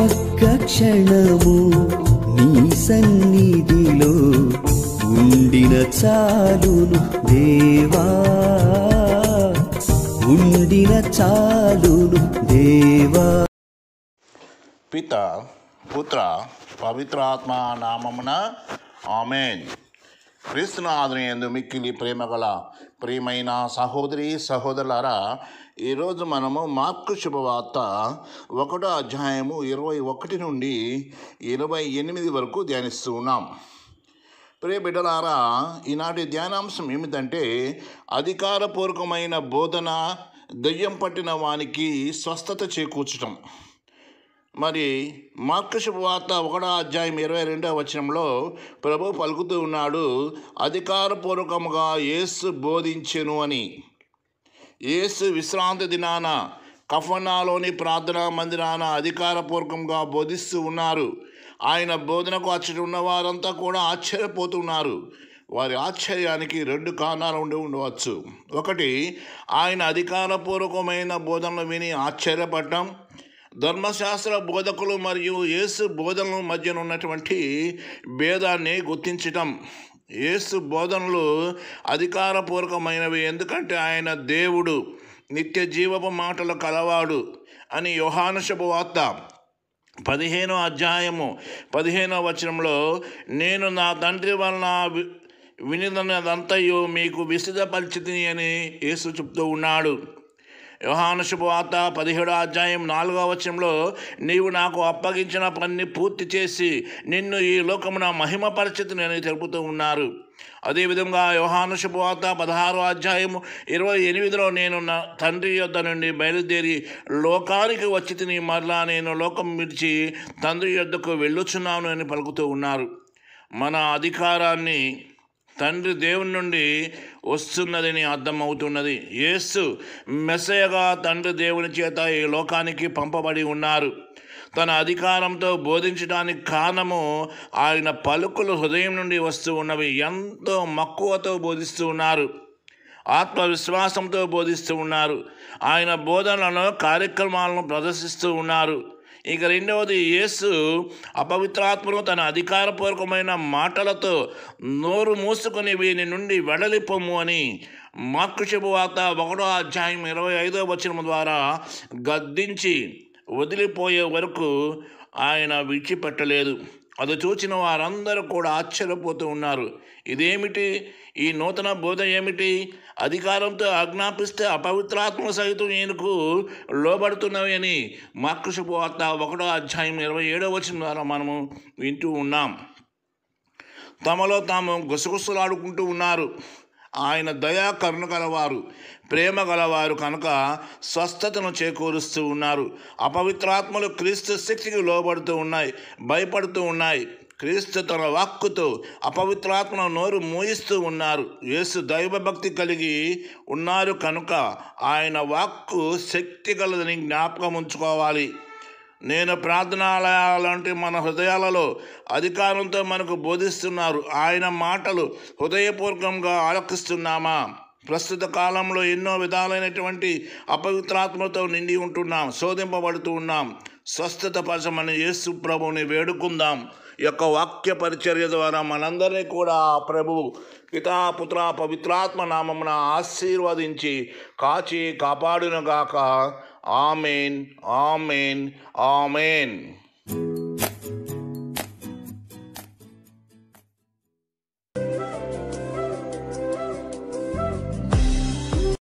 ఒక్క క్షణము నీ సన్నిధిలో ఉండిన చాలును దేవా ఉండిన చాలును దేవా పిత పుత్ర పవిత్రాత్మ నామమున ఆమెన్ క్రీస్తునాథుని ఎందు మిక్కిలి ప్రేమ గల ప్రియమైన సహోదరి సహోదరులారా ఈరోజు మనము మార్కు శుభవార్త ఒకటో అధ్యాయము ఇరవై ఒకటి నుండి ఇరవై ఎనిమిది వరకు ధ్యానిస్తూ ఉన్నాం ప్రియ బిడ్డలారా ఈనాటి ధ్యానాంశం ఏమిటంటే అధికారపూర్వకమైన బోధన దెయ్యం పట్టిన వానికి స్వస్థత చేకూర్చడం మరి మార్కశుభ వార్త ఒకటో అధ్యాయం ఇరవై రెండవ వచనంలో ప్రభు పలుకుతూ ఉన్నాడు అధికారపూర్వకముగా ఏసు బోధించెను అని ఏసు విశ్రాంతి దినాన కఫనాలోని ప్రార్థనా మందిరాన అధికారపూర్వకంగా బోధిస్తూ ఉన్నారు ఆయన బోధనకు అచ్చట ఉన్న వారంతా కూడా ఆశ్చర్యపోతున్నారు వారి ఆశ్చర్యానికి రెండు కారణాలు ఉండి ఉండవచ్చు ఒకటి ఆయన అధికారపూర్వకమైన బోధనలు విని ఆశ్చర్యపడటం ధర్మశాస్త్ర బోధకులు మరియు యేసు బోధనల ఉన్నటువంటి భేదాన్ని గుర్తించటం యేసు బోధనలు అధికారపూర్వకమైనవి ఎందుకంటే ఆయన దేవుడు నిత్య జీవపు మాటలు కలవాడు అని యోహాను శుభవార్త పదిహేనో అధ్యాయము పదిహేనో వచనంలో నేను నా తండ్రి వలన వినిదనదంతయు మీకు విసిదపరిచితి అని యేసు చెప్తూ ఉన్నాడు యోహాను శుభవార్త పదిహేడో అధ్యాయం నాలుగో వచనంలో నీవు నాకు అప్పగించిన పని పూర్తి చేసి నిన్ను ఈ లోకమున పరిస్థితి నేను తెలుపుతూ ఉన్నారు అదేవిధంగా యోహాను శుభవార్త పదహారో అధ్యాయం ఇరవై ఎనిమిదిలో నేను నా తండ్రి యొద్ద నుండి బయలుదేరి లోకానికి వచ్చి తిని మరలా నేను లోకం మిర్చి తండ్రి యొద్దకు వెళ్ళొచ్చున్నాను అని పలుకుతూ ఉన్నారు మన అధికారాన్ని తండ్రి దేవుని నుండి వస్తున్నదని అర్థమవుతున్నది యేసు మెసయగా తండ్రి దేవుని చేత ఈ లోకానికి పంపబడి ఉన్నారు తన అధికారంతో బోధించడానికి కారణము ఆయన పలుకులు హృదయం నుండి వస్తూ ఉన్నవి ఎంతో మక్కువతో బోధిస్తూ ఉన్నారు ఆత్మవిశ్వాసంతో బోధిస్తూ ఉన్నారు ఆయన బోధనలను కార్యక్రమాలను ప్రదర్శిస్తూ ఉన్నారు ఇక రెండవది యేసు అపవిత్రాత్మను తన అధికారపూర్వకమైన మాటలతో నోరు మూసుకుని వీని నుండి వెడలిపోము అని మార్కుశపు వార్త ఒకటో అధ్యాయం ఇరవై ఐదో వచనం ద్వారా గద్దించి వదిలిపోయే వరకు ఆయన విడిచిపెట్టలేదు అది చూసిన వారందరూ కూడా ఆశ్చర్యపోతూ ఉన్నారు ఇదేమిటి ఈ నూతన బోధ ఏమిటి అధికారంతో ఆజ్ఞాపిస్తే అపవిత్రాత్మ సహితం ఈయనకు లోబడుతున్నవి అని మార్కృషపోత ఒకటో అధ్యాయం ఇరవై ఏడో వచ్చిన ద్వారా మనము వింటూ ఉన్నాం తమలో తాము గుసగుసలాడుకుంటూ ఉన్నారు ఆయన దయా కరుణ గలవారు ప్రేమ గలవారు కనుక స్వస్థతను చేకూరుస్తూ ఉన్నారు అపవిత్రాత్మలు క్రీస్తు శక్తికి లోబడుతూ ఉన్నాయి భయపడుతూ ఉన్నాయి క్రీస్తు తన వాక్కుతో అపవిత్రాత్మ నోరు మూయిస్తూ ఉన్నారు యేసు దైవభక్తి కలిగి ఉన్నారు కనుక ఆయన వాక్కు శక్తి గలదని జ్ఞాపకం ఉంచుకోవాలి నేను ప్రార్థనాలయాలంటే మన హృదయాలలో అధికారంతో మనకు బోధిస్తున్నారు ఆయన మాటలు హృదయపూర్వకంగా ఆలకిస్తున్నామా ప్రస్తుత కాలంలో ఎన్నో విధాలైనటువంటి అపవిత్రాత్మతో నిండి ఉంటున్నాం శోధింపబడుతూ ఉన్నాం స్వస్థత పరచమని యేసు ప్రభువుని వేడుకుందాం యొక్క వాక్య పరిచర్య ద్వారా మనందరినీ కూడా ప్రభు పితాపుత్ర పవిత్రాత్మ నామమున ఆశీర్వదించి కాచి కాపాడునగాక ஆமேன் ஆமேன் ஆமேன்